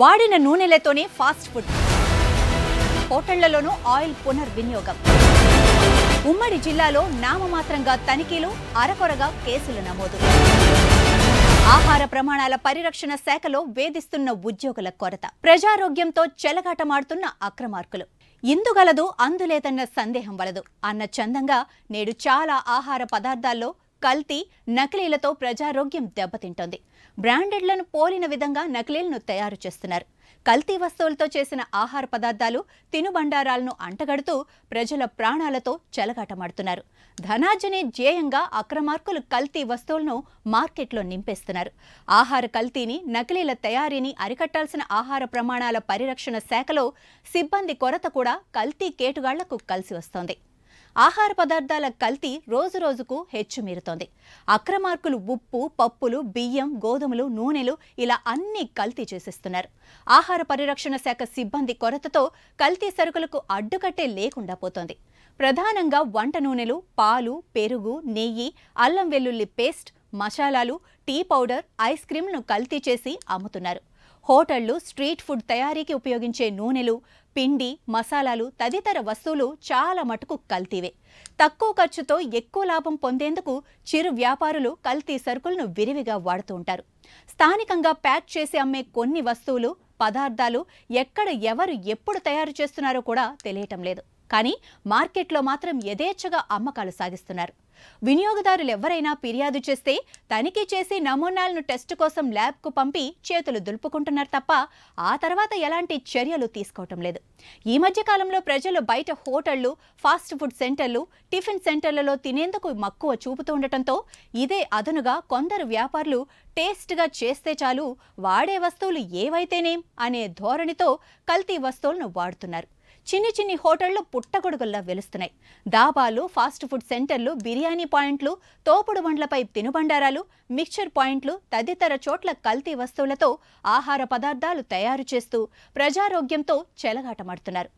వాడిన నూనెలతోనే fast food హోటళ్లలోనూ ఆయిల్ పునర్వినియోగం ఉమ్మడి జిల్లాలో నామమాత్రంగా తనిఖీలు అరకొరగా కేసులు నమోదు ఆహార ప్రమాణాల పరిరక్షణ శాఖలో వేధిస్తున్న ఉద్యోగుల కొరత ప్రజారోగ్యంతో చెలగాటమాడుతున్న అక్రమార్కులు ఇందుగలదు అందులేదన్న సందేహం వలదు అన్న చందంగా నేడు చాలా ఆహార పదార్థాల్లో కల్తీ నకిలీలతో ప్రజారోగ్యం దెబ్బతింటోంది బ్రాండెడ్లను పోలిన విధంగా నకిలీలను తయారు చేస్తున్నారు కల్తీ వస్తువులతో చేసిన ఆహార పదార్థాలు తినుబండారాలను అంటగడుతూ ప్రజల ప్రాణాలతో చెలగాటమాడుతున్నారు ధనార్జనే ధ్యేయంగా అక్రమార్కులు కల్తీ వస్తువులను మార్కెట్లో నింపేస్తున్నారు ఆహార కల్తీని నకిలీల తయారీని అరికట్టాల్సిన ఆహార ప్రమాణాల పరిరక్షణ శాఖలో సిబ్బంది కొరత కూడా కల్తీ కేటుగాళ్లకు కలిసి వస్తోంది ఆహార పదార్థాల కల్తీ రోజురోజుకు హెచ్చుమీరుతోంది అక్రమార్కులు ఉప్పు పప్పులు బియ్యం గోధుమలు నూనెలు ఇలా అన్ని కల్తీ చేసేస్తున్నారు ఆహార పరిరక్షణ శాఖ సిబ్బంది కొరతతో కల్తీ సరుకులకు అడ్డుకట్టే లేకుండా పోతోంది ప్రధానంగా వంట నూనెలు పాలు పెరుగు నెయ్యి అల్లం వెల్లుల్లి పేస్ట్ మసాలాలు టీ పౌడర్ ఐస్ క్రీంను కల్తీ చేసి అమ్ముతున్నారు హోటళ్లు స్ట్రీట్ ఫుడ్ తయారీకి ఉపయోగించే నూనెలు పిండి మసాలాలు తదితర వస్తువులు చాలా మటుకు కల్తీవే తక్కువ ఖర్చుతో ఎక్కువ లాభం పొందేందుకు చిరు వ్యాపారులు కల్తీ సరుకులను విరివిగా వాడుతూ ఉంటారు స్థానికంగా ప్యాక్ చేసి అమ్మే కొన్ని వస్తువులు పదార్థాలు ఎక్కడ ఎవరు ఎప్పుడు తయారు చేస్తున్నారో కూడా తెలియటం లేదు కానీ మార్కెట్లో మాత్రం యథేచ్ఛగా అమ్మకాలు సాగిస్తున్నారు వినియోగదారులు ఎవరైనా ఫిర్యాదు చేస్తే తనిఖీ చేసి నమూనాలను టెస్టు కోసం ల్యాబ్కు పంపి చేతులు దులుపుకుంటున్నారు తప్ప ఆ తర్వాత ఎలాంటి చర్యలు తీసుకోవటం లేదు ఈ మధ్య కాలంలో ప్రజలు బయట హోటళ్లు ఫాస్ట్ ఫుడ్ సెంటర్లు టిఫిన్ సెంటర్లలో తినేందుకు మక్కువ చూపుతూ ఉండటంతో ఇదే అదనుగా కొందరు వ్యాపారులు టేస్ట్గా చేస్తే చాలు వాడే వస్తువులు ఏవైతేనేం అనే ధోరణితో కల్తీ వస్తువులను వాడుతున్నారు చిన్ని చిన్ని హోటళ్లు పుట్టగొడుగుల్లా వెలుస్తున్నాయి దాబాలు ఫాస్ట్ ఫుడ్ సెంటర్లు బిర్యానీ పాయింట్లు తోపుడు బండ్లపై తినుబండారాలు మిక్చర్ పాయింట్లు తదితర చోట్ల కల్తీ వస్తువులతో ఆహార పదార్థాలు తయారు చేస్తూ ప్రజారోగ్యంతో చెలగాటమాడుతున్నారు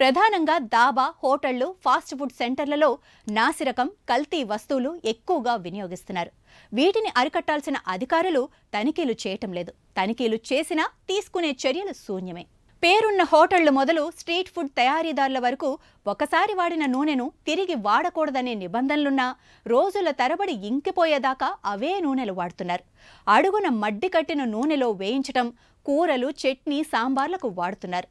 ప్రధానంగా దాబా హోటళ్లు ఫాస్ట్ ఫుడ్ సెంటర్లలో నాసిరకం కల్తీ వస్తువులు ఎక్కువగా వినియోగిస్తున్నారు వీటిని అరికట్టాల్సిన అధికారులు తనిఖీలు చేయటం లేదు తనిఖీలు చేసినా తీసుకునే చర్యలు శూన్యమే పేరున్న హోటళ్లు మొదలు స్ట్రీట్ ఫుడ్ తయారీదారుల వరకు ఒకసారి వాడిన నూనెను తిరిగి వాడకూడదనే నిబంధనలున్నా రోజుల తరబడి ఇంకిపోయేదాకా అవే నూనెలు వాడుతున్నారు అడుగున మడ్డి కట్టిన నూనెలో వేయించటం కూరలు చట్నీ సాంబార్లకు వాడుతున్నారు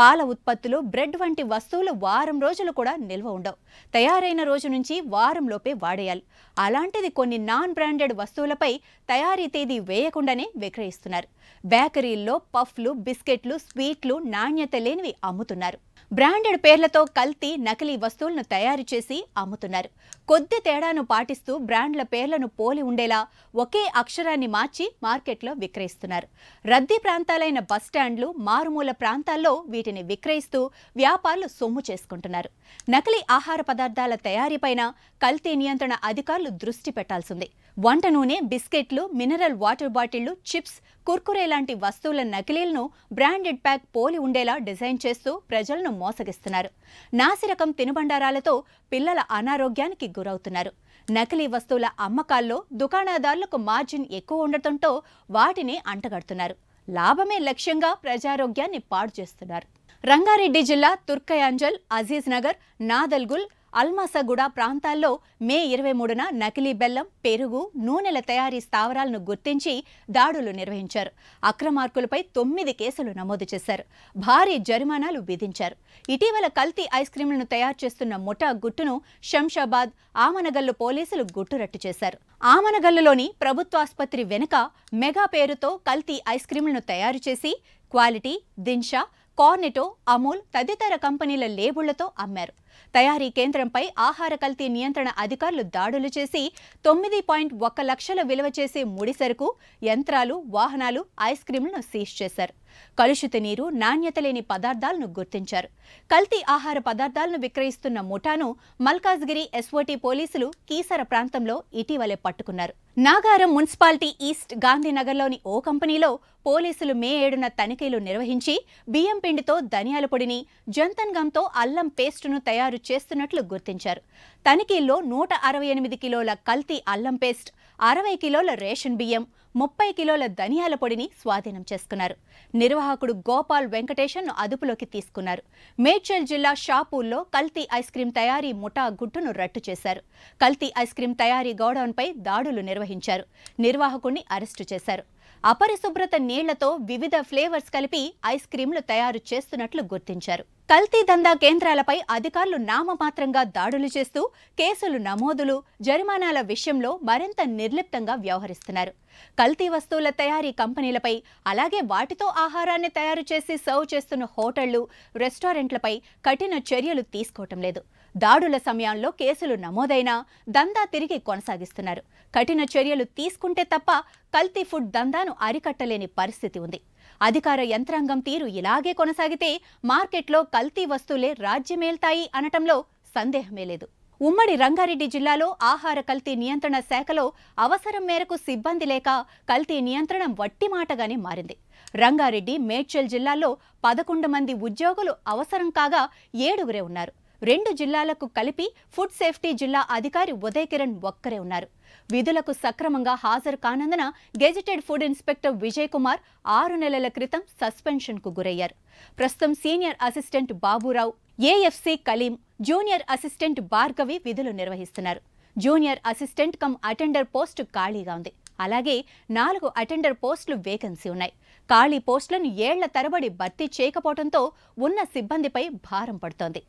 పాల ఉత్పత్తులు బ్రెడ్ వంటి వస్తువులు వారం రోజులు కూడా నిల్వ ఉండవు తయారైన రోజు నుంచి వారంలోపే వాడేయాలి అలాంటిది కొన్ని నాన్ బ్రాండెడ్ వస్తువులపై తయారీ తేదీ వేయకుండానే విక్రయిస్తున్నారు బేకరీల్లో పఫ్లు బిస్కెట్లు స్వీట్లు నాణ్యత లేనివి అమ్ముతున్నారు బ్రాండెడ్ పేర్లతో కల్తీ నకిలీ వస్తువులను తయారు చేసి అమ్ముతున్నారు కొద్ది తేడాను పాటిస్తూ బ్రాండ్ల పేర్లను పోలి ఉండేలా ఒకే అక్షరాన్ని మార్చి మార్కెట్లో విక్రయిస్తున్నారు రద్దీ ప్రాంతాలైన బస్టాండ్లు మారుమూల ప్రాంతాల్లో వీటి వీటిని విక్రయిస్తూ వ్యాపారులు సొమ్ము చేసుకుంటున్నారు నకిలీ ఆహార పదార్థాల తయారీపైన కల్తీ నియంత్రణ అధికారులు దృష్టి పెట్టాల్సింది వంట నూనె బిస్కెట్లు మినరల్ వాటర్ బాటిళ్లు చిప్స్ కుర్కురే లాంటి వస్తువుల నకిలీలను బ్రాండెడ్ ప్యాక్ పోలి ఉండేలా డిజైన్ చేస్తూ ప్రజలను మోసగిస్తున్నారు నాసిరకం తినుబండారాలతో పిల్లల అనారోగ్యానికి గురవుతున్నారు నకిలీ వస్తువుల అమ్మకాల్లో దుకాణదారులకు మార్జిన్ ఎక్కువ ఉండటంతో వాటిని అంటగడుతున్నారు లాభమే లక్ష్యంగా ప్రజారోగ్యాన్ని పాడు చేస్తున్నారు రంగారెడ్డి జిల్లా తుర్కయాంజల్ అజీజ్ నగర్ నాదల్గుల్ అల్మాసగూడ ప్రాంతాల్లో మే ఇరవై మూడున నకిలీ బెల్లం పెరుగు నూనెల తయారీ స్థావరాలను గుర్తించి దాడులు నిర్వహించారు అక్రమార్కులపై తొమ్మిది కేసులు నమోదు చేశారు భారీ జరిమానాలు విధించారు ఇటీవల కల్తీ ఐస్ క్రీంలను తయారు చేస్తున్న ముఠా గుట్టును శంషాబాద్ ఆమనగల్లు పోలీసులు గుట్టురట్టు చేశారు ఆమనగల్లులోని ప్రభుత్వాసుపత్రి వెనుక మెగా పేరుతో కల్తీ ఐస్ క్రీంలను తయారు చేసి క్వాలిటీ దిన్షా కార్నెటో అమూల్ తదితర కంపెనీల లేబుళ్లతో అమ్మారు తయారీ కేంద్రంపై ఆహార కల్తీ నియంత్రణ అధికారులు దాడులు చేసి తొమ్మిది పాయింట్ ఒక్క లక్షల విలువ చేసే ముడి సరుకు యంత్రాలు వాహనాలు ఐస్ క్రీంలను సీజ్ చేశారు కలుషిత నీరు నాణ్యత లేని పదార్థాలను గుర్తించారు కల్తీ ఆహార పదార్థాలను విక్రయిస్తున్న ముఠాను మల్కాజ్గిరి ఎస్ఓటీ పోలీసులు కీసర ప్రాంతంలో ఇటీవలే పట్టుకున్నారు నాగారం మున్సిపాలిటీ ఈస్ట్ గాంధీనగర్లోని ఓ కంపెనీలో పోలీసులు మే ఏడున తనిఖీలు నిర్వహించి బియ్యం పిండితో ధనియాల పొడిని జంతన్ గంతో అల్లం పేస్టును తయారు తయారు చేస్తున్నట్లు గుర్తించారు తనిఖీల్లో నూట అరవై ఎనిమిది కిలోల కల్తీ అల్లం పేస్ట్ అరవై కిలోల రేషన్ బియ్యం ముప్పై కిలోల ధనియాల పొడిని స్వాధీనం చేసుకున్నారు నిర్వాహకుడు గోపాల్ వెంకటేశన్ అదుపులోకి తీసుకున్నారు మేడ్చల్ జిల్లా షాపూల్లో కల్తీ ఐస్ క్రీం తయారీ ముఠా గుట్టును రట్టు చేశారు కల్తీ ఐస్ క్రీం తయారీ గోడౌన్పై దాడులు నిర్వహించారు నిర్వాహకుడిని అరెస్టు చేశారు అపరిశుభ్రత నీళ్లతో వివిధ ఫ్లేవర్స్ కలిపి ఐస్ క్రీంలు తయారు చేస్తున్నట్లు గుర్తించారు కల్తీ దందా కేంద్రాలపై అధికారులు నామమాత్రంగా దాడులు చేస్తూ కేసులు నమోదులు జరిమానాల విషయంలో మరింత నిర్లిప్తంగా వ్యవహరిస్తున్నారు కల్తీ వస్తువుల తయారీ కంపెనీలపై అలాగే వాటితో ఆహారాన్ని తయారు చేసి సర్వ్ చేస్తున్న హోటళ్లు రెస్టారెంట్లపై కఠిన చర్యలు తీసుకోవటం లేదు దాడుల సమయంలో కేసులు నమోదైనా దందా తిరిగి కొనసాగిస్తున్నారు కఠిన చర్యలు తీసుకుంటే తప్ప కల్తీ ఫుడ్ దందాను అరికట్టలేని పరిస్థితి ఉంది అధికార యంత్రాంగం తీరు ఇలాగే కొనసాగితే మార్కెట్లో కల్తీ వస్తువులే రాజ్యమేల్తాయి అనటంలో సందేహమే లేదు ఉమ్మడి రంగారెడ్డి జిల్లాలో ఆహార కల్తీ నియంత్రణ శాఖలో అవసరం మేరకు సిబ్బంది లేక కల్తీ నియంత్రణ వట్టి మాటగానే మారింది రంగారెడ్డి మేడ్చల్ జిల్లాలో పదకొండు మంది ఉద్యోగులు అవసరం కాగా ఏడుగురే ఉన్నారు రెండు జిల్లాలకు కలిపి ఫుడ్ సేఫ్టీ జిల్లా అధికారి ఉదయ్ కిరణ్ ఒక్కరే ఉన్నారు విధులకు సక్రమంగా హాజరు కానందున gazetted food inspector Vijay Kumar ఆరు నెలల క్రితం సస్పెన్షన్కు గురయ్యారు ప్రస్తుతం senior assistant Baburao AFC Kaleem junior assistant Bhargavi విధులు నిర్వహిస్తున్నారు junior assistant cum attender post ఖాళీగా ఉంది అలాగే నాలుగు అటెండర్ పోస్టులు వేకెన్సీ ఉన్నాయి ఖాళీ పోస్టులను ఏళ్ల తరబడి భర్తీ చేయకపోవడంతో ఉన్న సిబ్బందిపై భారం పడుతోంది